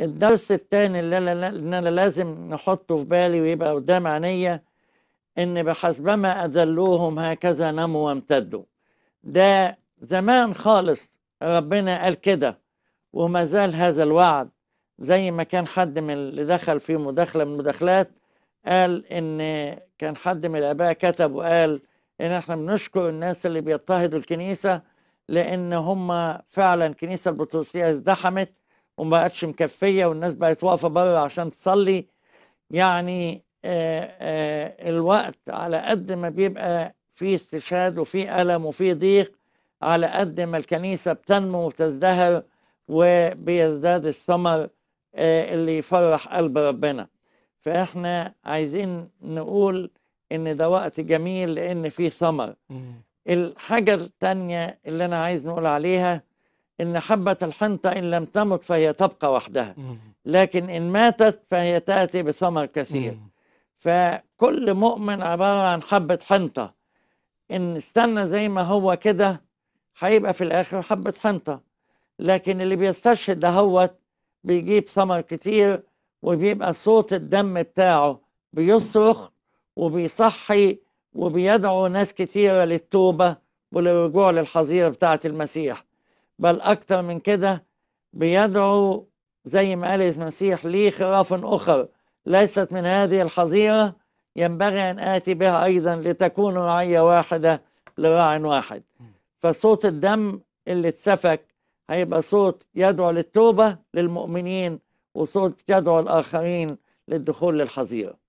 الدرس الثاني اللي انا لازم نحطه في بالي ويبقى قدام عينيا ان بحسبما اذلوهم هكذا نموا وامتدوا ده زمان خالص ربنا قال كده وما زال هذا الوعد زي ما كان حد من اللي دخل في مداخله من المداخلات قال ان كان حد من الاباء كتب وقال ان احنا بنشكر الناس اللي بيضطهدوا الكنيسه لان هم فعلا الكنيسه البطرسيه ازدحمت وما بقتش مكفيه والناس بقت واقفه بره عشان تصلي يعني آه، آه، الوقت على قد ما بيبقى في استشهاد وفي الم وفي ضيق على قد ما الكنيسه بتنمو وتزدهر وبيزداد الثمر آه، اللي يفرح قلب ربنا فاحنا عايزين نقول ان ده وقت جميل لان فيه ثمر الحاجه الثانيه اللي انا عايز نقول عليها إن حبة الحنطة إن لم تمت فهي تبقى وحدها لكن إن ماتت فهي تأتي بثمر كثير فكل مؤمن عبارة عن حبة حنطة إن استنى زي ما هو كده هيبقى في الآخر حبة حنطة لكن اللي بيستشهد دهوت بيجيب ثمر كتير وبيبقى صوت الدم بتاعه بيصرخ وبيصحي وبيدعو ناس كتيرة للتوبة وللرجوع للحظيرة بتاعة المسيح بل أكتر من كده بيدعو زي ما قال المسيح لي خراف أخر ليست من هذه الحظيرة ينبغي أن آتي بها أيضا لتكون رعية واحدة لراع واحد فصوت الدم اللي اتسفك هيبقى صوت يدعو للتوبة للمؤمنين وصوت يدعو الآخرين للدخول للحظيرة